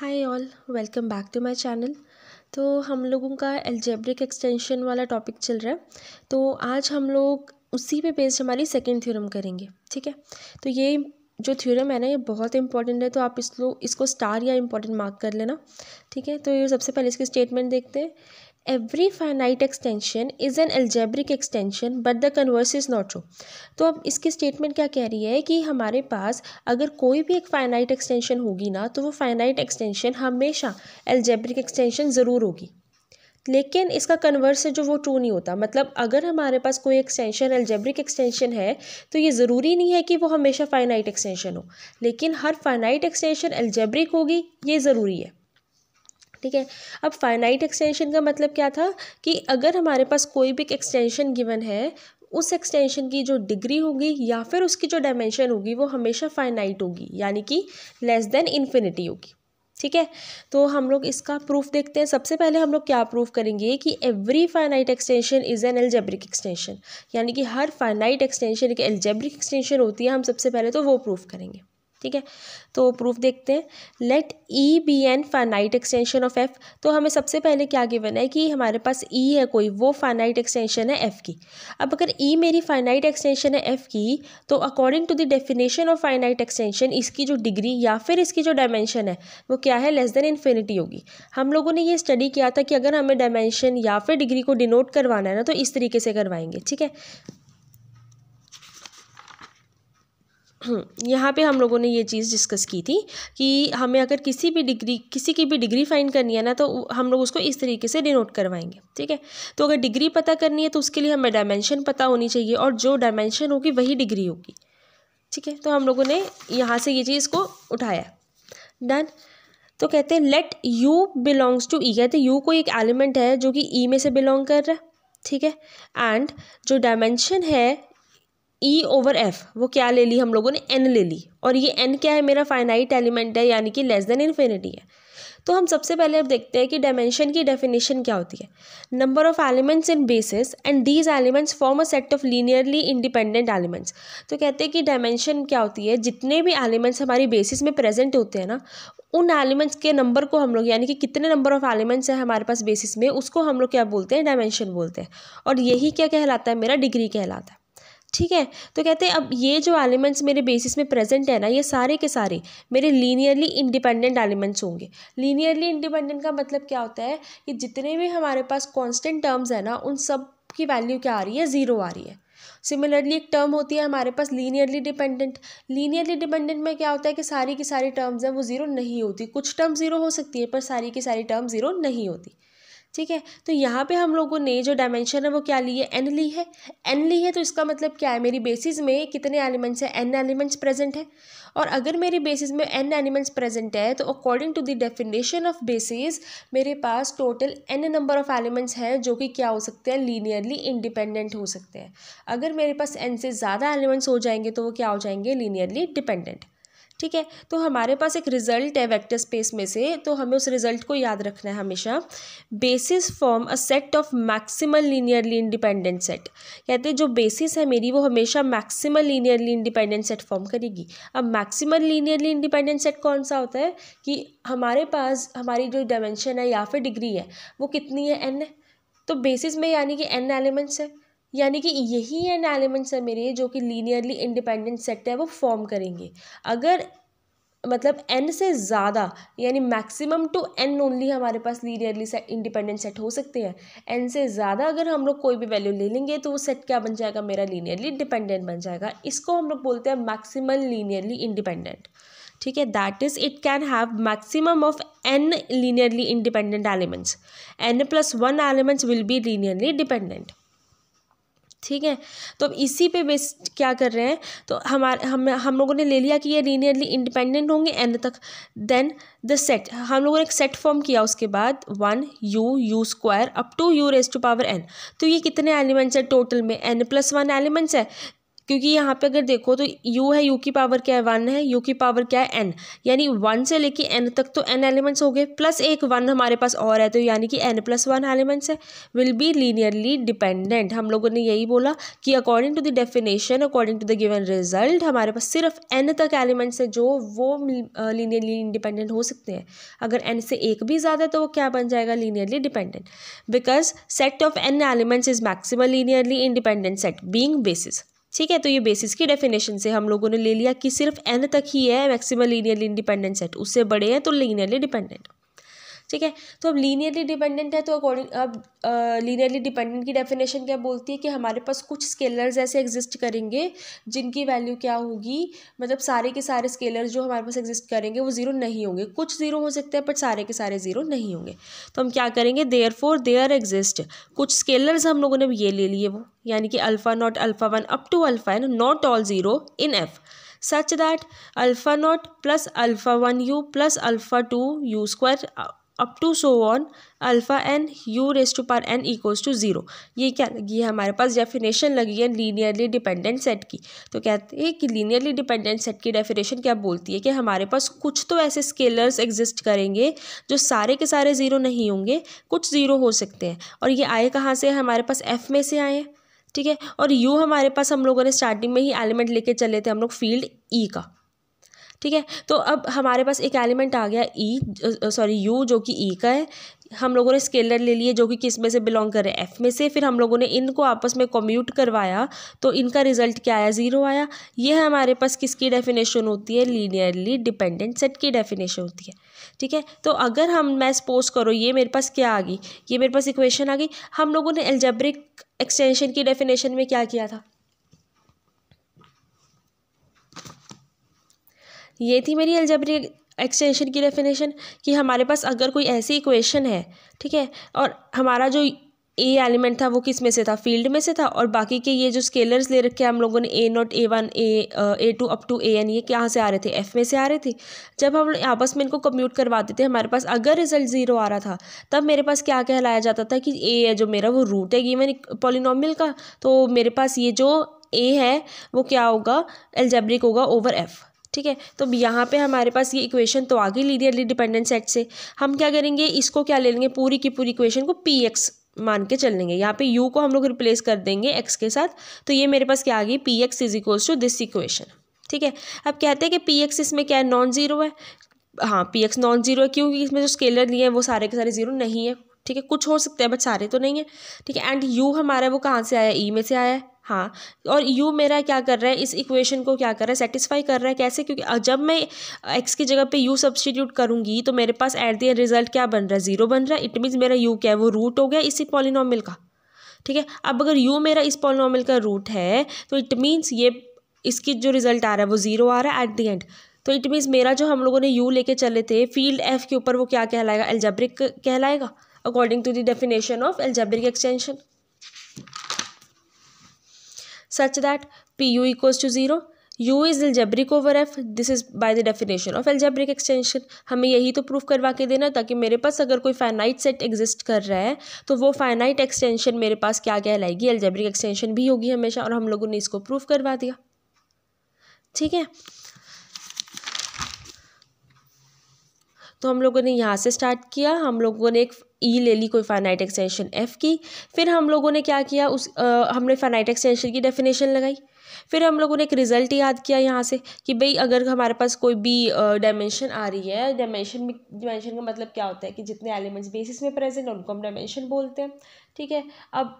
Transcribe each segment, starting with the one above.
hi all welcome back to my channel तो हम लोगों का एल्जेब्रिक एक्सटेंशन वाला टॉपिक चल रहा है तो आज हम लोग उसी पे बेस्ड हमारी सेकेंड थ्योरम करेंगे ठीक है तो ये जो थ्योरम है ना ये बहुत इंपॉर्टेंट है तो आप इसको इसको स्टार या इम्पॉर्टेंट मार्क कर लेना ठीक है तो ये सबसे पहले इसकी स्टेटमेंट देखते हैं every finite extension is an algebraic extension but the converse is not true तो अब इसकी स्टेटमेंट क्या कह रही है कि हमारे पास अगर कोई भी एक फाइनाइट एक्सटेंशन होगी ना तो वो फाइनाइट एक्सटेंशन हमेशा algebraic एक्सटेंशन ज़रूर होगी लेकिन इसका कन्वर्स है जो वो ट्रू नहीं होता मतलब अगर हमारे पास कोई एक्सटेंशन एल्जेब्रिक एक्सटेंशन है तो ये ज़रूरी नहीं है कि वो हमेशा फाइनाइट एक्सटेंशन हो लेकिन हर फाइनाइट एक्सटेंशन एल्जेब्रिक होगी ये ज़रूरी है ठीक है अब फाइनाइट एक्सटेंशन का मतलब क्या था कि अगर हमारे पास कोई भी एक्सटेंशन गिवन है उस एक्सटेंशन की जो डिग्री होगी या फिर उसकी जो डायमेंशन होगी वो हमेशा फाइनाइट होगी यानी कि लेस देन इन्फिनिटी होगी ठीक है तो हम लोग इसका प्रूफ देखते हैं सबसे पहले हम लोग क्या प्रूफ करेंगे कि every finite extension is an algebraic extension यानी कि हर फाइनाइट एक्सटेंशन एक एल्जेब्रिक एक्सटेंशन होती है हम सबसे पहले तो वो प्रूफ करेंगे ठीक है तो प्रूफ देखते हैं let E be an finite extension of F तो हमें सबसे पहले क्या गिवन है कि हमारे पास ई e है कोई वो फाइनाइट एक्सटेंशन है एफ़ की अब अगर ई e मेरी फाइनाइट एक्सटेंशन है एफ़ की तो according to the definition of finite extension इसकी जो डिग्री या फिर इसकी जो डायमेंशन है वो क्या है लेस देन इन्फिनिटी होगी हम लोगों ने ये स्टडी किया था कि अगर हमें डायमेंशन या फिर डिग्री को डिनोट करवाना है ना तो इस तरीके से करवाएंगे ठीक है यहाँ पे हम लोगों ने ये चीज़ डिस्कस की थी कि हमें अगर किसी भी डिग्री किसी की भी डिग्री फाइंड करनी है ना तो हम लोग उसको इस तरीके से डिनोट करवाएंगे ठीक है तो अगर डिग्री पता करनी है तो उसके लिए हमें डायमेंशन पता होनी चाहिए और जो डायमेंशन होगी वही डिग्री होगी ठीक है तो हम लोगों ने यहाँ से ये चीज़ को उठाया डन तो कहते हैं let U belongs to E कहते यू कोई एक एलिमेंट है जो कि ई e में से बिलोंग कर रहा है ठीक है एंड जो डायमेंशन है ई ओवर एफ वो क्या ले ली हम लोगों ने एन ले ली और ये एन क्या है मेरा फाइनाइट एलिमेंट है यानी कि लेस देन इन्फिनिटी है तो हम सबसे पहले अब देखते हैं कि डायमेंशन की डेफिनेशन क्या होती है number of elements in basis and these elements form a set of linearly independent elements तो कहते हैं कि डायमेंशन क्या होती है जितने भी एलिमेंट्स हमारी बेसिस में प्रेजेंट होते हैं ना उन एलिमेंट्स के नंबर को हम लोग यानी कि कितने नंबर ऑफ एलिमेंट्स हैं हमारे पास बेसिस में उसको हम लोग क्या बोलते हैं डायमेंशन बोलते हैं और यही क्या कहलाता है मेरा डिग्री कहलाता है ठीक है तो कहते हैं अब ये जो एलिमेंट्स मेरे बेसिस में प्रेजेंट है ना ये सारे के सारे मेरे लीनियरली इंडिपेंडेंट एलिमेंट्स होंगे लीनियरली इंडिपेंडेंट का मतलब क्या होता है कि जितने भी हमारे पास कांस्टेंट टर्म्स है ना उन सब की वैल्यू क्या आ रही है ज़ीरो आ रही है सिमिलरली एक टर्म होती है हमारे पास लीनियरली डिपेंडेंट लीनियरली डिपेंडेंट में क्या होता है कि सारी की सारी टर्म्स हैं वो ज़ीरो नहीं होती कुछ टर्म ज़ीरो हो सकती है पर सारी की सारी टर्म ज़ीरो नहीं होती ठीक है तो यहाँ पे हम लोगों ने जो डायमेंशन है वो क्या ली है एन ली है एन ली है तो इसका मतलब क्या है मेरी बेसिस में कितने एलिमेंट्स हैं एन एलिमेंट्स प्रेजेंट है और अगर मेरी बेसिस में एन एलिमेंट्स प्रेजेंट है तो according to the definition of basis मेरे पास total n number of elements हैं जो कि क्या हो सकते हैं लीनियरली इंडिपेंडेंट हो सकते हैं अगर मेरे पास एन से ज़्यादा एलिमेंट्स हो जाएंगे तो वो क्या हो जाएंगे लीनियरली डिपेंडेंट ठीक है तो हमारे पास एक रिजल्ट है वेक्टर स्पेस में से तो हमें उस रिजल्ट को याद रखना है हमेशा basis form a set of maximal linearly independent set कहते हैं जो बेसिस है मेरी वो हमेशा maximal linearly independent set form करेगी अब मैक्सिमल लीनियरली इंडिपेंडेंट सेट कौन सा होता है कि हमारे पास हमारी जो डायमेंशन है या फिर डिग्री है वो कितनी है एन है तो बेसिस में यानी कि एन एलिमेंट्स है यानी कि यही एन एलिमेंट्स हैं मेरे जो कि लीनियरली इंडिपेंडेंट सेट है वो फॉर्म करेंगे अगर मतलब एन से ज़्यादा यानी मैक्सिमम टू एन ओनली हमारे पास लीनियरली सेट इंडिपेंडेंट सेट हो सकते हैं एन से ज़्यादा अगर हम लोग कोई भी वैल्यू ले लेंगे तो वो सेट क्या बन जाएगा मेरा लीनियरली डिपेंडेंट बन जाएगा इसको हम लोग बोलते हैं मैक्सिमम लीनियरली इंडिपेंडेंट ठीक है that is it can have maximum of n linearly independent elements n plus one elements will be linearly dependent ठीक है तो अब इसी पे बेस क्या कर रहे हैं तो हमारे हम हम लोगों ने ले लिया कि ये लीनियरली इंडिपेंडेंट होंगे एंड तक देन द सेट हम लोगों ने एक सेट फॉर्म किया उसके बाद one u u square up to u raise to power n तो ये कितने एलिमेंट्स हैं टोटल में एन प्लस वन एलिमेंट्स है क्योंकि यहाँ पे अगर देखो तो u है u की पावर क्या है वन है u की पावर क्या है n यानी वन से लेके n तक तो n एलिमेंट्स हो गए प्लस एक वन हमारे पास और है तो यानी कि n प्लस वन एलिमेंट्स है विल बी लीनियरली डिपेंडेंट हम लोगों ने यही बोला कि according to the definition according to the given result हमारे पास सिर्फ n तक एलिमेंट्स हैं जो वो लीनियरली इंडिपेंडेंट हो सकते हैं अगर एन से एक भी ज़्यादा है तो वो क्या बन जाएगा linearly dependent because set of n elements is maximum linearly independent set being basis ठीक है तो ये बेसिस की डेफिनेशन से हम लोगों ने ले लिया कि सिर्फ एन तक ही है मैक्सिमम लीनियरली इंडिपेंडेंट सेट उससे बड़े हैं तो लीनियरली डिपेंडेंट ठीक है तो अब लीनियरली डिपेंडेंट है तो अकॉर्डिंग अब लीनियरली डिपेंडेंट की डेफिनेशन क्या बोलती है कि हमारे पास कुछ स्केलर्स ऐसे एग्जिस्ट करेंगे जिनकी वैल्यू क्या होगी मतलब सारे के सारे स्केलर्स जो हमारे पास एग्जिस्ट करेंगे वो ज़ीरो नहीं होंगे कुछ ज़ीरो हो सकते हैं बट सारे के सारे ज़ीरो नहीं होंगे तो हम क्या करेंगे देयर फोर देयर एग्जिस्ट कुछ स्केलर्स हम लोगों ने ये ले लिए वो यानी कि alpha naught alpha one up to alpha n not all zero in f such that alpha naught plus alpha one u plus alpha two u square up to so on alpha n u raise to power n equals to zero ये क्या लगी है हमारे पास definition लगी है linearly dependent set की तो कहते हैं कि लीनियरली डिपेंडेंट सेट की डेफिनेशन क्या बोलती है कि हमारे पास कुछ तो ऐसे स्केलर्स एग्जिस्ट करेंगे जो सारे के सारे ज़ीरो नहीं होंगे कुछ ज़ीरो हो सकते हैं और ये आए कहाँ से हमारे पास एफ़ में से आए हैं ठीक है और यू हमारे पास हम लोगों ने स्टार्टिंग में ही एलिमेंट लेके चले थे हम लोग फील्ड ई e का ठीक है तो अब हमारे पास एक एलिमेंट आ गया ई सॉरी यू जो कि ई e का है हम लोगों ने स्केलर ले लिए जो कि किस में से बिलोंग कर रहे हैं एफ़ में से फिर हम लोगों ने इनको आपस में कम्यूट करवाया तो इनका रिजल्ट क्या आया ज़ीरो आया यह हमारे पास किसकी डेफिनेशन होती है लीनियरली डिपेंडेंट सेट की डेफिनेशन होती है ठीक है तो अगर हम मैं सपोज करो ये मेरे पास क्या आ गई ये मेरे पास इक्वेशन आ गई हम लोगों ने एल्जेब्रिक एक्सटेंशन की डेफिनेशन में क्या किया था ये थी मेरी अलजेब्रिक एक्सटेंशन की डेफिनेशन कि हमारे पास अगर कोई ऐसी इक्वेशन है ठीक है और हमारा जो ए एलिमेंट था वो किस में से था फील्ड में से था और बाकी के ये जो स्केलर्स ले रखे हम लोगों ने a naught a one a a two up to a n ये कहाँ से आ रहे थे एफ में से आ रहे थे जब हम आपस में इनको कम्यूट करवाते थे हमारे पास अगर रिजल्ट ज़ीरो आ रहा था तब मेरे पास क्या कहलाया जाता था कि ए है जो मेरा वो रूट है गिवन पोलिनोमियल का तो मेरे पास ये जो ए है वो क्या होगा एल्जेब्रिक होगा ओवर एफ़ ठीक है तो यहाँ पे हमारे पास ये इक्वेशन तो आ गई लीनियरली डिपेंडेंट सेट से हम क्या करेंगे इसको क्या ले लेंगे पूरी की पूरी इक्वेशन को पी एक्स मान के चल लेंगे यहाँ पे यू को हम लोग रिप्लेस कर देंगे एक्स के साथ तो ये मेरे पास क्या आ गई p x is equals to this equation ठीक है अब कहते हैं कि पी एक्स इसमें क्या है नॉन ज़ीरो है हाँ पी एक्स नॉन ज़ीरो है क्योंकि इसमें जो स्केलर लिए हैं वो सारे के सारे ज़ीरो नहीं है ठीक है कुछ हो सकते हैं बट सारे तो नहीं है ठीक है एंड यू हमारा वो कहाँ से आया ई e में से आया है हाँ और यू मेरा क्या कर रहा है इस इक्वेशन को क्या कर रहा है सेटिस्फाई कर रहा है कैसे क्योंकि जब मैं एक्स की जगह पे यू सब्सटीट्यूट करूँगी तो मेरे पास एट द एंड रिजल्ट क्या बन रहा है जीरो बन रहा है इट मीन्स मेरा यू क्या है वो रूट हो गया इसी पॉलिनॉमिल का ठीक है अब अगर यू मेरा इस पॉलिनॉमिल का रूट है तो इट मीन्स ये इसकी जो रिजल्ट आ रहा है वो जीरो आ रहा है एट द एंड तो इट मीन्स मेरा जो हम लोगों ने यू लेके चले थे फील्ड एफ के ऊपर वो क्या कहलाएगा एल्जेब्रिक कहलाएगा according to the definition of algebraic extension such that p u equals to zero u is algebraic over f this is by the definition of algebraic extension हमें यही तो प्रूफ करवा के देना ताकि मेरे पास अगर कोई फाइनाइट सेट एग्जिस्ट कर रहा है तो वो फाइनाइट एक्सटेंशन मेरे पास क्या क्या लाएगी एल्जेब्रिक एक्सटेंशन भी होगी हमेशा और हम लोगों ने इसको प्रूफ करवा दिया ठीक है तो हम लोगों ने यहाँ से स्टार्ट किया हम लोगों ने एक ई e ले ली कोई फाइनाइट एक्सटेंशन एफ की फिर हम लोगों ने क्या किया उस आ, हमने फाइनाइट एक्सटेंशन की डेफिनेशन लगाई फिर हम लोगों ने एक रिज़ल्ट याद किया यहाँ से कि भई अगर हमारे पास कोई भी डायमेंशन आ रही है डायमेंशन में डायमेंशन का मतलब क्या होता है कि जितने एलिमेंट्स बेसिस में प्रेजेंट हैं उनको हम डायमेंशन बोलते हैं ठीक है अब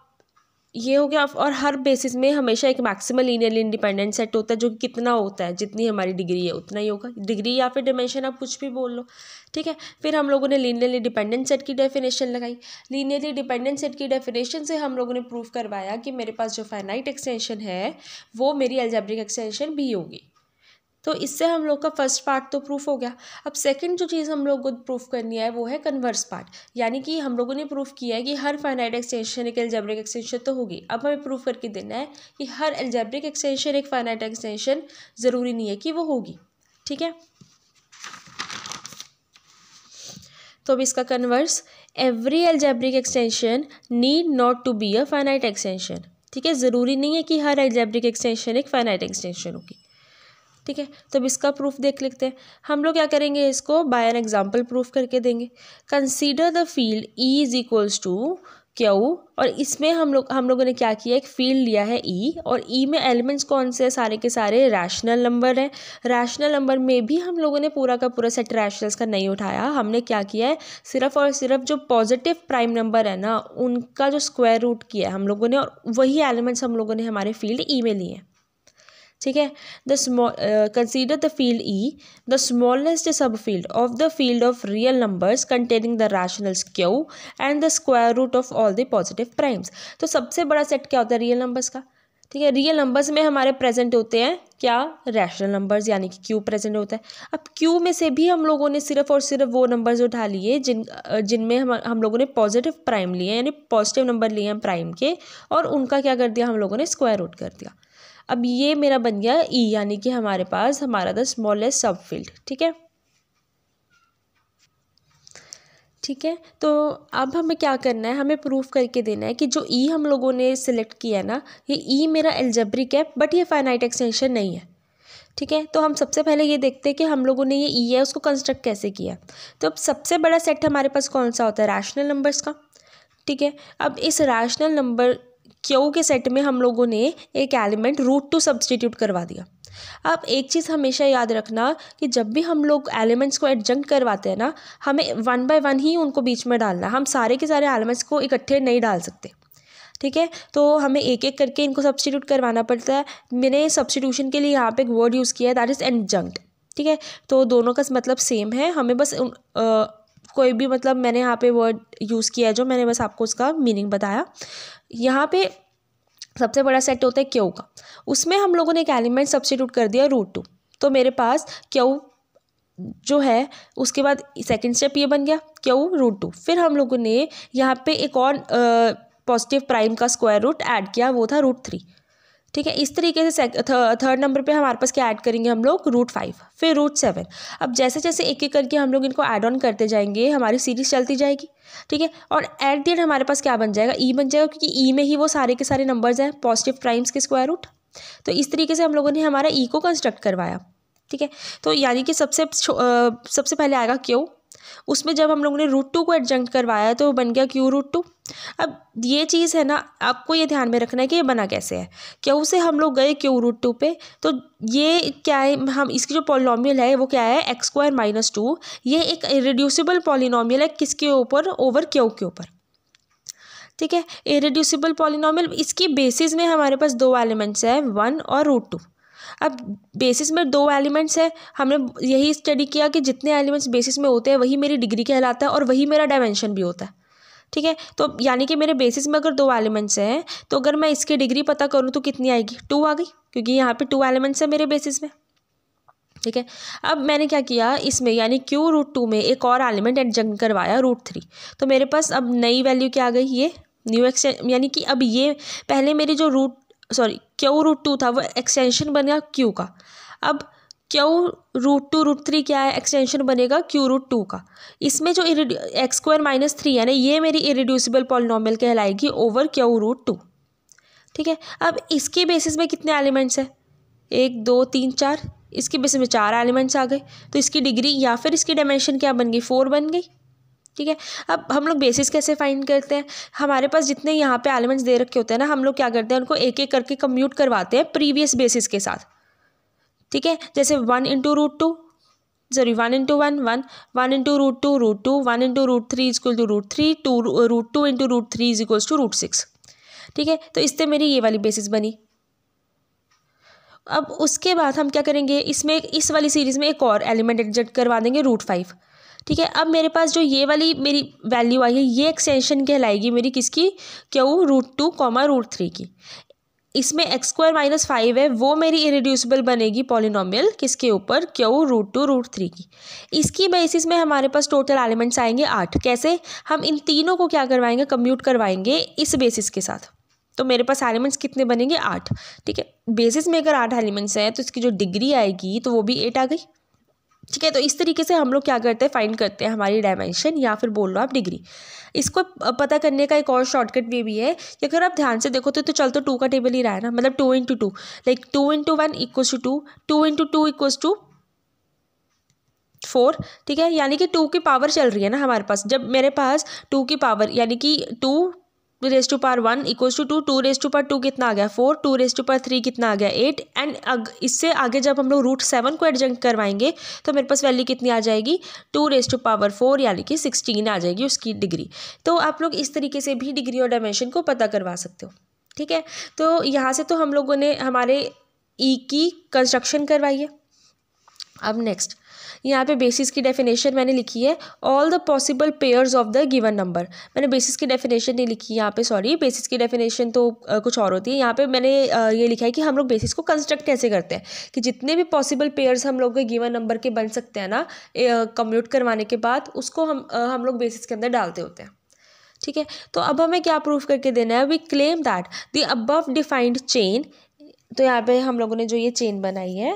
ये हो गया और हर बेसिस में हमेशा एक मैक्सिमम लीनियर इंडिपेंडेंट सेट होता है जो कि कितना होता है जितनी हमारी डिग्री है उतना ही होगा डिग्री या फिर डिमेंशन आप कुछ भी बोल लो ठीक है फिर हम लोगों ने लीनियरली डिपेंडेंट सेट की डेफिनेशन लगाई लीनियरली डिपेंडेंट सेट की डेफिनेशन से हम लोगों ने प्रूव करवाया कि मेरे पास जो फाइनाइट एक्सटेंशन है वो मेरी एल्जेब्रिक एक्सटेंशन भी होगी तो इससे हम लोग का फर्स्ट पार्ट तो प्रूफ हो गया अब सेकंड जो चीज़ हम लोग को प्रूफ करनी है वो है कन्वर्स पार्ट यानी कि हम लोगों ने प्रूफ किया है कि हर फाइनाइट एक्सटेंशन एक एल्जेब्रिक एक्सटेंशन तो होगी अब हमें प्रूफ करके देना है कि हर एल्जेब्रिक एक्सटेंशन एक फाइनाइट एक्सटेंशन ज़रूरी नहीं है कि वो होगी ठीक है तो अब इसका converse every algebraic extension need not to be a finite extension ठीक है ज़रूरी नहीं है कि हर एल्जेब्रिक एक्सटेंशन एक फाइनाइट एक्सटेंशन होगी ठीक है तो अब इसका प्रूफ देख लेते हैं हम लोग क्या करेंगे इसको बाय एन एग्जाम्पल प्रूफ करके देंगे consider the field e is equals to q और इसमें हम लोग हम लोगों ने क्या किया एक फील्ड लिया है ई e, और ई e में एलिमेंट्स कौन से सारे के सारे रैशनल नंबर हैं रैशनल नंबर में भी हम लोगों ने पूरा का पूरा सेट रैशनल्स का नहीं उठाया हमने क्या किया है सिर्फ और सिर्फ जो पॉजिटिव प्राइम नंबर है ना उनका जो स्क्वायर रूट किया है हम लोगों ने और वही एलिमेंट्स हम लोगों ने हमारे फील्ड ई e में लिए हैं ठीक है the consider the field e the smallest sub field of the field of real numbers containing the rationals q and the square root of all the positive primes तो सबसे बड़ा set क्या होता है रियल नंबर्स का ठीक है real numbers में हमारे प्रेजेंट होते हैं क्या रैशनल नंबर्स यानी कि क्यू प्रेजेंट होता है अब क्यू में से भी हम लोगों ने सिर्फ और सिर्फ वो नंबर्स उठा लिए जिन uh, जिनमें हम हम लोगों ने पॉजिटिव प्राइम लिए यानी पॉजिटिव नंबर लिए हैं प्राइम के और उनका क्या कर दिया हम लोगों ने स्क्वायर रूट कर दिया अब ये मेरा बन गया ई e, यानी कि हमारे पास हमारा द स्मॉलेस्ट सब फील्ड ठीक है ठीक है तो अब हमें क्या करना है हमें प्रूफ करके देना है कि जो ई e हम लोगों ने सिलेक्ट किया है ना ये ई e मेरा एल्जेब्रिक है बट ये फाइनाइट एक्सटेंशन नहीं है ठीक है तो हम सबसे पहले ये देखते हैं कि हम लोगों ने ये ई e है उसको कंस्ट्रक्ट कैसे किया तो अब सबसे बड़ा सेट हमारे पास कौन सा होता है रैशनल नंबर्स का ठीक है अब इस रैशनल नंबर क्यू के सेट में हम लोगों ने एक एलिमेंट रूट टू सब्सटीट्यूट करवा दिया अब एक चीज़ हमेशा याद रखना कि जब भी हम लोग एलिमेंट्स को एडजंक्ट करवाते हैं ना हमें वन बाय वन ही उनको बीच में डालना हम सारे के सारे एलिमेंट्स को इकट्ठे नहीं डाल सकते ठीक है तो हमें एक एक करके इनको सब्सटीट्यूट करवाना पड़ता है मैंने सब्सटीट्यूशन के लिए यहाँ पे एक वर्ड यूज़ किया है दैट इज़ एडजंक्ट ठीक है तो दोनों का मतलब सेम है हमें बस उन, आ, कोई भी मतलब मैंने यहाँ पे वर्ड यूज़ किया है जो मैंने बस आपको उसका मीनिंग बताया यहाँ पे सबसे बड़ा सेट होता है क्यू का उसमें हम लोगों ने एक एलिमेंट सब्सटीट्यूट कर दिया रूट टू तो मेरे पास क्यू जो है उसके बाद सेकंड स्टेप ये बन गया क्यू रूट टू फिर हम लोगों ने यहाँ पे एक और पॉजिटिव प्राइम का स्क्वायर रूट ऐड किया वो था रूट थ्री ठीक है इस तरीके से थर्ड नंबर पे हमारे पास क्या ऐड करेंगे हम लोग रूट फाइव फिर रूट सेवन अब जैसे जैसे एक एक करके हम लोग इनको ऐड ऑन करते जाएंगे हमारी सीरीज चलती जाएगी ठीक है और एट दी एंड हमारे पास क्या बन जाएगा ई e बन जाएगा क्योंकि ई e में ही वो सारे के सारे नंबर्स हैं पॉजिटिव प्राइम्स के स्क्वायर रूट तो इस तरीके से हम लोगों ने हमारा ई e को कंस्ट्रक्ट करवाया ठीक है तो यानी कि सबसे सबसे पहले आएगा क्यों उसमें जब हम लोगों ने रूट टू को एडजंक्ट करवाया तो बन गया क्यू रूट टू अब ये चीज़ है ना आपको ये ध्यान में रखना है कि ये बना कैसे है क्या से हम लोग गए क्यू रूट टू पे तो ये क्या है हम इसकी जो पॉलिनोमियल है वो क्या है एक्स स्क्वायर माइनस टू ये एक रिड्यूसिबल पॉलिनोमियल है किसके ऊपर ओवर क्यू के ऊपर ठीक है इरेड्यूसिबल पॉलिनोमियल इसकी बेसिस में हमारे पास दो एलिमेंट्स हैं वन और रूट टू अब बेसिस में दो एलिमेंट्स है हमने यही स्टडी किया कि जितने एलिमेंट्स बेसिस में होते हैं वही मेरी डिग्री कहलाता है और वही मेरा डायमेंशन भी होता है ठीक है तो यानी कि मेरे बेसिस में अगर दो एलिमेंट्स हैं तो अगर मैं इसकी डिग्री पता करूँ तो कितनी आएगी टू आ गई क्योंकि यहाँ पर टू एलिमेंट्स हैं मेरे बेसिस में ठीक है अब मैंने क्या किया इसमें यानी क्यू रूट टू में एक और एलिमेंट एडजंक्ट करवाया रूट थ्री तो मेरे पास अब नई वैल्यू क्या आ गई ये न्यू एक्सटें यानी कि अब ये पहले मेरी जो root sorry q root two था वो एक्सटेंशन बनेगा क्यू का अब q root two root three क्या है एक्सटेंशन बनेगा क्यू रूट टू का इसमें जो एक्स स्क्वायर माइनस थ्री है ना ये मेरी इरिड्यूसिबल पॉलिनॉमल कहलाएगी ओवर क्यू रूट टू ठीक है अब इसके बेसिस में कितने एलिमेंट्स हैं एक दो तीन चार इसके बेसिस में चार एलिमेंट्स आ गए तो इसकी डिग्री या फिर इसकी डायमेंशन क्या बन गई फोर बन गई ठीक है अब हम लोग बेसिस कैसे फाइंड करते हैं हमारे पास जितने यहाँ पे एलिमेंट्स दे रखे होते हैं ना हम लोग क्या करते हैं उनको एक एक करके कम्यूट करवाते हैं प्रीवियस बेसिस के साथ ठीक है जैसे one into root two sorry one into one one one into root two root two one into root three equal two root three two root two into root three is two root six ठीक है तो इससे मेरी ये वाली basis बनी अब उसके बाद हम क्या करेंगे इसमें इस वाली सीरीज़ में एक और एलिमेंट एडजस्ट करवा देंगे रूट फाइव ठीक है अब मेरे पास जो ये वाली मेरी वैल्यू आई है ये एक्सटेंशन कहलाएगी मेरी किसकी क्या वो root two comma root three की इसमें एक्स स्क्वायर माइनस फाइव है वो मेरी इरिड्यूसिबल बनेगी पॉलिनॉमियल किसके ऊपर क्यों रूट टू रूट थ्री की इसकी बेसिस में हमारे पास टोटल एलिमेंट्स आएंगे आठ कैसे हम इन तीनों को क्या करवाएंगे कम्यूट करवाएंगे इस बेसिस के साथ तो मेरे पास एलिमेंट्स कितने बनेंगे आठ ठीक है बेसिस में अगर आठ एलिमेंट्स हैं तो इसकी जो डिग्री आएगी तो वो भी एट आ गई ठीक है तो इस तरीके से हम लोग क्या करते हैं फाइंड करते हैं हमारी डायमेंशन या फिर बोल लो आप डिग्री इसको पता करने का एक और शॉर्टकट वे भी है कि अगर आप ध्यान से देखो तो, तो चल तो टू का टेबल ही रहा है ना मतलब two into two like two into one equal two two two into two equal two four ठीक है यानी कि टू की पावर चल रही है ना हमारे पास जब मेरे पास टू की पावर यानी कि two raise to power one equals to two two raise to power two कितना आ गया four two raise to power three कितना आ गया एट एंड इससे आगे जब हम लोग रूट सेवन को एडजंक्ट करवाएंगे तो मेरे पास वैल्यू कितनी आ जाएगी two raise to power four यानी कि सिक्सटीन आ जाएगी उसकी डिग्री तो आप लोग इस तरीके से भी डिग्री और डायमेंशन को पता करवा सकते हो ठीक है तो यहाँ से तो हम लोगों ने हमारे ई e की कंस्ट्रक्शन करवाई है अब नेक्स्ट यहाँ पे बेसिस की डेफिनेशन मैंने लिखी है all the possible pairs of the given number मैंने बेसिस की डेफिनेशन नहीं लिखी यहाँ पे सॉरी बेसिस की डेफिनेशन तो आ, कुछ और होती है यहाँ पे मैंने आ, ये लिखा है कि हम लोग बेसिस को कंस्ट्रक्ट कैसे करते हैं कि जितने भी पॉसिबल पेयर्स हम लोग के गिवन नंबर के बन सकते हैं ना कम्यूट करवाने के बाद उसको हम आ, हम लोग बेसिस के अंदर डालते होते हैं ठीक है तो अब हमें क्या प्रूफ करके देना है we claim that the above defined chain तो यहाँ पे हम लोगों ने जो ये चेन बनाई है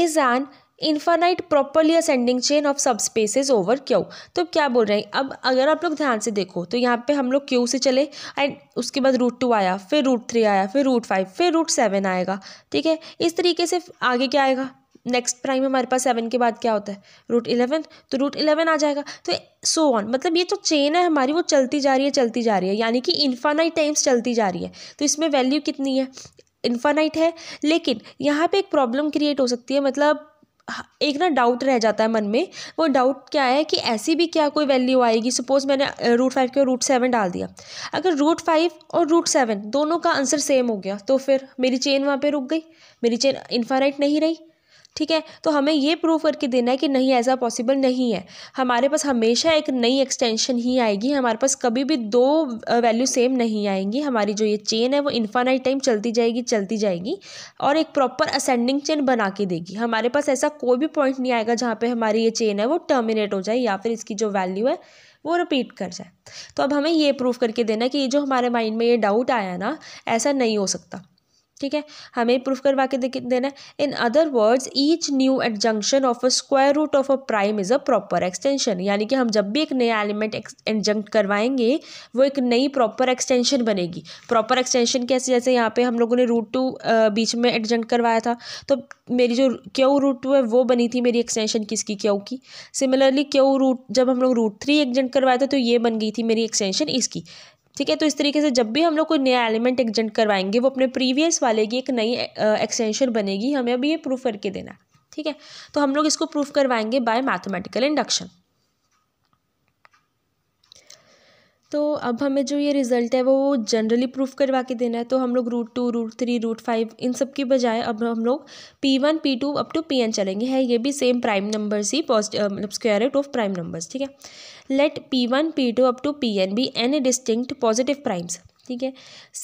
is an infinite properly ascending chain of sub spaces over q तो क्या बोल रहे हैं अब अगर आप लोग ध्यान से देखो तो यहाँ पे हम लोग क्यू से चले एंड उसके बाद रूट टू आया फिर रूट थ्री आया फिर रूट फाइव फिर रूट सेवन आएगा ठीक है इस तरीके से आगे क्या आएगा नेक्स्ट प्राइम हमारे पास सेवन के बाद क्या होता है रूट इलेवन तो रूट इलेवन आ जाएगा तो सो so ऑन मतलब ये जो तो चेन है हमारी वो चलती जा रही है चलती जा रही है यानी कि इन्फानाइट टाइम्स चलती जा रही है तो इसमें वैल्यू कितनी है इन्फानाइट है लेकिन यहाँ पे एक प्रॉब्लम क्रिएट हो सकती है मतलब एक ना डाउट रह जाता है मन में वो डाउट क्या है कि ऐसी भी क्या कोई वैल्यू आएगी सपोज मैंने रूट फाइव के रूट सेवन डाल दिया अगर रूट फाइव और रूट सेवन दोनों का आंसर सेम हो गया तो फिर मेरी चेन वहाँ पे रुक गई मेरी चेन इन्फानाइट नहीं रही ठीक है तो हमें ये प्रूव करके देना है कि नहीं ऐसा पॉसिबल नहीं है हमारे पास हमेशा एक नई एक्सटेंशन ही आएगी हमारे पास कभी भी दो वैल्यू सेम नहीं आएंगी हमारी जो ये चेन है वो इन्फानाइट टाइम चलती जाएगी चलती जाएगी और एक प्रॉपर असेंडिंग चेन बना के देगी हमारे पास ऐसा कोई भी पॉइंट नहीं आएगा जहाँ पर हमारी ये चेन है वो टर्मिनेट हो जाए या फिर इसकी जो वैल्यू है वो रिपीट कर जाए तो अब हमें ये प्रूफ करके देना कि ये जो हमारे माइंड में ये डाउट आया ना ऐसा नहीं हो सकता ठीक है हमें प्रूफ करवा के देना है in other words each new adjunction of a square root of a prime is a proper extension यानी कि हम जब भी एक नया एलिमेंट एडजंक्ट करवाएंगे वो एक नई प्रॉपर एक्सटेंशन बनेगी प्रॉपर एक्सटेंशन कैसे जैसे यहाँ पे हम लोगों ने रूट टू बीच में एडजंक्ट करवाया था तो मेरी जो क्यू रूट टू है वो बनी थी मेरी एक्सटेंशन किसकी क्यू की सिमिलरली क्यू रूट जब हम लोग रूट थ्री एडजंक्ट करवाए थे तो ये बन गई थी मेरी एक्सटेंशन इसकी ठीक है तो इस तरीके से जब भी हम लोग कोई नया एलिमेंट एग्जेंट करवाएंगे वो अपने प्रीवियस वाले की एक नई एक्सटेंशन बनेगी हमें अभी ये प्रूफ करके देना ठीक है तो हम लोग इसको प्रूफ करवाएंगे बाय मैथमेटिकल इंडक्शन तो अब हमें जो ये रिज़ल्ट है वो जनरली प्रूफ करवा के देना है तो हम लोग root two root three root five इन सब की बजाय अब हम लोग p one p two up to p n चलेंगे है ये भी सेम प्राइम नंबर्स ही पॉजिटिव मतलब square root of prime numbers ठीक है let p one p two up to p n be any distinct positive primes ठीक है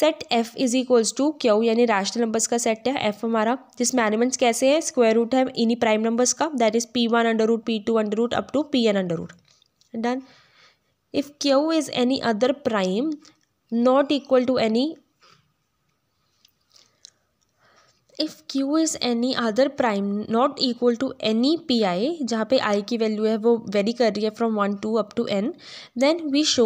set f is equals to q यानी रैशनल नंबर्स का set है F हमारा जिसमें एलिमेंट्स कैसे हैं स्क्वायर रूट है इन्हीं प्राइम नंबर्स का that is p one under root p two under root up to p n under root done if q is any other prime not equal to any if q is any other prime not equal to any pi जहाँ पे आई की value है वो very कर रही है from one two up to n then we show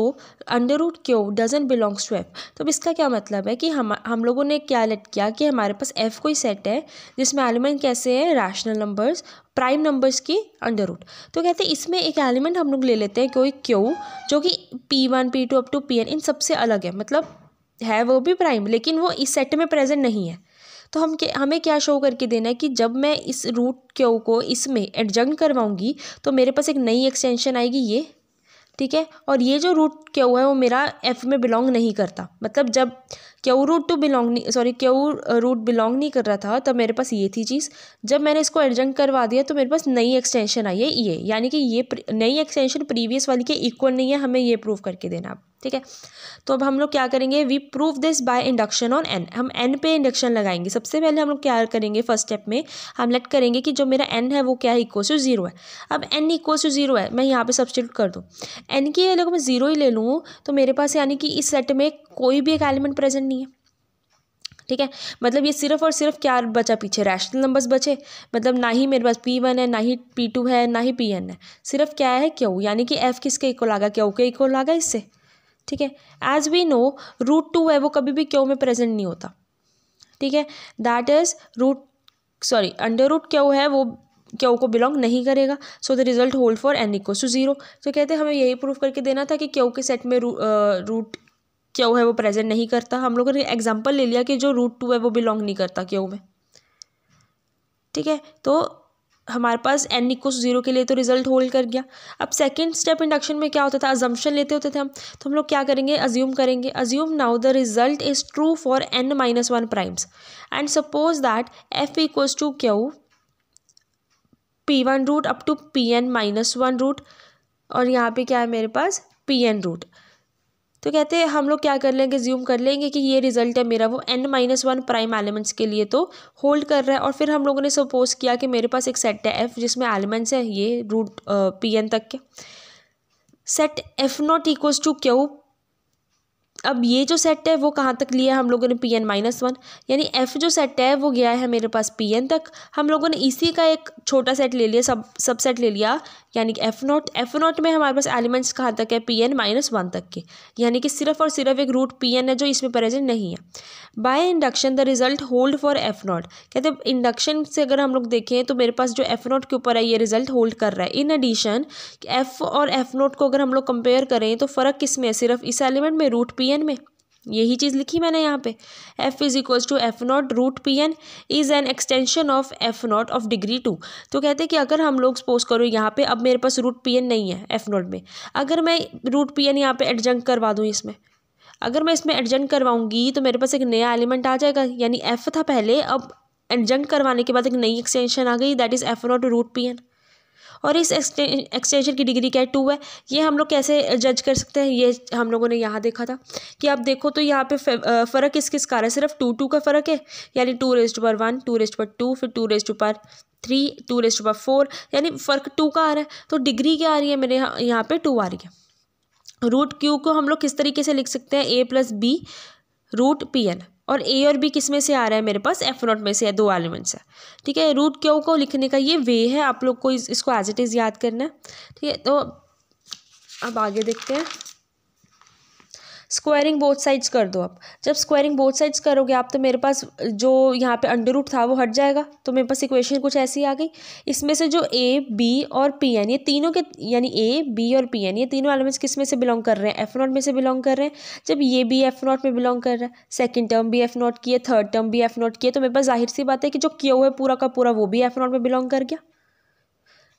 under root q doesn't belongs to f तो इसका क्या मतलब है कि हम हम लोगों ने क्या लेट किया कि हमारे पास एफ कोई सेट है जिसमें एलिमेंट कैसे हैं रैशनल नंबर्स प्राइम नंबर्स की अंडर रूट तो कहते हैं इसमें एक एलिमेंट हम लोग ले लेते हैं कोई क्यू जो कि p one p two up to p n इन सबसे अलग है मतलब है वो भी प्राइम लेकिन वो इस सेट में प्रेजेंट नहीं है तो हम के, हमें क्या शो करके देना है कि जब मैं इस रूट क्यू को इसमें एडजंग करवाऊंगी तो मेरे पास एक नई एक्सटेंशन आएगी ये ठीक है और ये जो रूट क्यू है वो मेरा एफ में बिलोंग नहीं करता मतलब जब क्यू रूट टू बिलोंग नहीं सॉरी क्यू रूट बिलोंग नहीं कर रहा था तब मेरे पास ये थी चीज़ जब मैंने इसको एडजंक करवा दिया तो मेरे पास नई एक्सटेंशन आई है ये यानी कि ये नई एक्सटेंशन प्रीवियस वाली के इक्वल नहीं है हमें ये प्रूव करके देना आप ठीक है तो अब हम लोग क्या करेंगे we prove this by induction on n हम एन पे इंडक्शन लगाएंगे सबसे पहले हम लोग क्या करेंगे फर्स्ट स्टेप में हम लेट करेंगे कि जो मेरा एन है वो क्या है इक्वल टू जीरो है अब एन इक्वल टू जीरो है मैं यहाँ पे सब्सिट्यूट कर दूँ एन की अगर मैं जीरो ही ले लूँ तो मेरे पास यानी कि इस सेट में कोई भी एक एलिमेंट प्रेजेंट ठीक है मतलब ये सिर्फ और सिर्फ क्या बचा पीछे रैशनल नंबर्स बचे मतलब ना ही मेरे पास पी वन है ना ही पी टू है ना ही पी एन है सिर्फ क्या है क्यों यानी कि एफ़ किसके इक्वल आगा क्यों के इक्वल आगा इससे ठीक है as we know root two है वो कभी भी क्यों में प्रेजेंट नहीं होता ठीक है that is root sorry under root क्यों है वो क्यों को बिलोंग नहीं करेगा so the result hold for n equal to zero तो कहते हैं हमें यही प्रूफ करके देना था कि क्यों के सेट में रू, आ, रूट क्यों है वो प्रेजेंट नहीं करता हम लोगों ने एग्जाम्पल ले लिया कि जो रूट टू है वो बिलोंग नहीं करता क्यों में ठीक है तो हमारे पास एन इक्वस जीरो के लिए तो रिजल्ट होल्ड कर गया अब सेकंड स्टेप इंडक्शन में क्या होता था अजम्पन लेते होते थे हम तो हम लोग क्या करेंगे अज्यूम करेंगे assume now the result is true for n minus one primes and suppose that f equals to q p one root up to p n minus one root और यहाँ पे क्या है मेरे पास पी एन रूट तो कहते हैं हम लोग क्या कर लेंगे ज्यूम कर लेंगे कि ये रिजल्ट है मेरा वो n minus one prime elements के लिए तो होल्ड कर रहा है और फिर हम लोगों ने सपोज किया कि मेरे पास एक सेट है एफ जिसमें एलिमेंट्स हैं ये रूट पी एन तक के set f naught equals to q अब ये जो सेट है वो कहाँ तक लिया हम लोगों ने पी एन माइनस वन यानी एफ़ जो सेट है वो गया है मेरे पास पी एन तक हम लोगों ने इसी का एक छोटा सेट ले लिया सब सब सेट ले लिया यानी कि एफ नॉट एफ नॉट में हमारे पास एलिमेंट्स कहाँ तक है पी एन माइनस वन तक के यानी कि सिर्फ और सिर्फ एक रूट पी एन है जो इसमें प्रेजेंट नहीं है by induction the result hold for f naught कहते हैं इंडक्शन से अगर हम लोग देखें तो मेरे पास जो एफ नॉट के ऊपर है ये रिजल्ट होल्ड कर रहा है इन एडिशन एफ और एफ नॉट को अगर हम लोग कंपेयर करें तो फ़र्क किस में है सिर्फ इस एलिमेंट में रूट पी एन में यही चीज़ लिखी मैंने यहाँ पे f is equals to f naught root P n is an extension of f naught of degree two तो कहते हैं कि अगर हम लोग सपोज करो यहाँ पे अब मेरे पास रूट पी एन नहीं है एफ नॉट में अगर मैं रूट पी एन यहाँ पर एडजंक करवा दूँ इसमें अगर मैं इसमें एडजंट करवाऊंगी तो मेरे पास एक नया एलिमेंट आ जाएगा यानी एफ था पहले अब एडजंक करवाने के बाद एक नई एक्सटेंशन आ गई that is f naught root P n और इस एक्सटेंशन की डिग्री क्या है टू है ये हम लोग कैसे जज कर सकते हैं ये हम लोगों ने यहाँ देखा था कि आप देखो तो यहाँ पे फ़र्क किस किस का है सिर्फ टू टू का फ़र्क है यानी two raised power one two raised power two फिर two raised power three two raised power four यानी फ़र्क टू का आ रहा है तो डिग्री क्या आ रही है मेरे यहाँ यहाँ पर टू आ रही है रूट क्यू को हम लोग किस तरीके से लिख सकते हैं a plus b root P n और ए और बी किस में से आ रहा है मेरे पास एफ नॉट में से है दो एलिमेंट्स है ठीक है रूट क्यू को लिखने का ये वे है आप लोग को इस, इसको एज इट इज़ याद करना है ठीक है तो अब आगे देखते हैं स्क्वायरिंग बोथ साइड्स कर दो आप जब स्क्वायरिंग बोथ साइड्स करोगे आप तो मेरे पास जो यहाँ पे अंडर रूट था वो हट जाएगा तो मेरे पास इक्वेशन कुछ ऐसी आ गई इसमें से जो ए बी और पी एन ये तीनों के यानी ए बी और पी एन ये तीनों एलिमेंट्स किस में से बिलोंग कर रहे हैं एफ नॉट में से बिलोंग कर रहे हैं जब ये बी एफ नॉट में बिलोंग कर रहा है सेकेंड टर्म भी एफ नॉट की है थर्ड टर्म भी एफ नॉट की है तो मेरे पास जाहिर सी बात है कि जो क्यू है पूरा का पूरा वो भी एफ नॉट में बिलोंग कर गया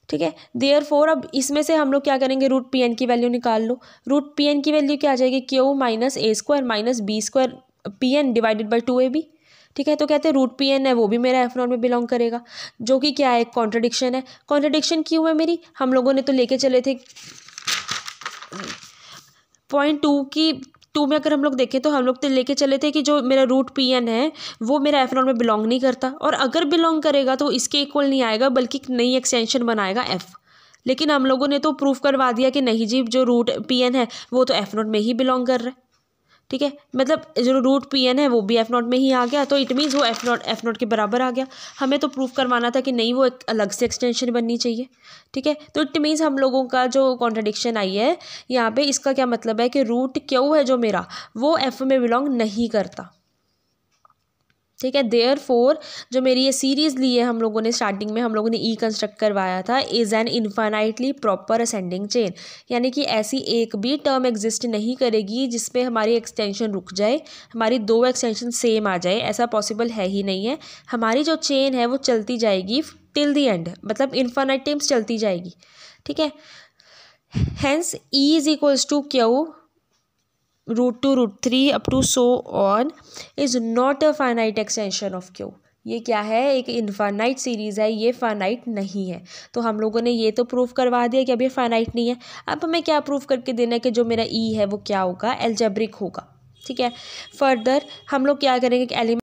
ठीक है देयर फोर अब इसमें से हम लोग क्या करेंगे रूट पी एन की वैल्यू निकाल लो रूट पी एन की वैल्यू क्या आ जाएगी Q minus A square minus B square P N divided by two A B ठीक है तो कहते हैं रूट पी एन है वो भी मेरा एफ नॉट में बिलोंग करेगा जो कि क्या है कॉन्ट्रडिक्शन है कॉन्ट्रडिक्शन क्यों है मेरी हम लोगों ने तो लेके चले थे पॉइंट टू की टू में अगर हम लोग देखें तो हम लोग तो लेके चले थे कि जो मेरा रूट पी एन है वो मेरा एफ नॉट में बिलोंग नहीं करता और अगर बिलोंग करेगा तो इसके इक्वल नहीं आएगा बल्कि नई एक्सटेंशन बनाएगा एफ़ लेकिन हम लोगों ने तो प्रूफ करवा दिया कि नहीं जी जो रूट पी एन है वो तो एफ नॉट में ही बिलोंग कर रहा है ठीक है मतलब जो रूट पी एन है वो भी एफ़ नॉट में ही आ गया तो इट मीन्स वो एफ़ नॉट एफ़ नॉट के बराबर आ गया हमें तो प्रूफ करवाना था कि नहीं वो एक अलग से एक्सटेंशन बननी चाहिए ठीक है तो इट मीन्स हम लोगों का जो कॉन्ट्रडिक्शन आई है यहाँ पर इसका क्या मतलब है कि रूट क्यों है जो मेरा वो एफ़ में बिलोंग नहीं करता ठीक है देयर फोर जो मेरी ये सीरीज़ ली है हम लोगों ने स्टार्टिंग में हम लोगों ने ई कंस्ट्रक्ट करवाया था is an infinitely proper ascending chain यानी कि ऐसी एक भी टर्म एग्जिस्ट नहीं करेगी जिसपे हमारी एक्सटेंशन रुक जाए हमारी दो एक्सटेंशन सेम आ जाए ऐसा पॉसिबल है ही नहीं है हमारी जो चेन है वो चलती जाएगी टिल दी एंड मतलब इन्फानाइट टेम्स चलती जाएगी ठीक है hence E is equals to Q root two root three up to so on is not a finite extension of Q ये क्या है एक इनफाइनाइट सीरीज़ है ये फाइनाइट नहीं है तो हम लोगों ने ये तो प्रूव करवा दिया कि अब ये फाइनाइट नहीं है अब हमें क्या प्रूव करके देना है कि जो मेरा ई e है वो क्या होगा एल्जेब्रिक होगा ठीक है फर्दर हम लोग क्या करेंगे कि एलिमेंट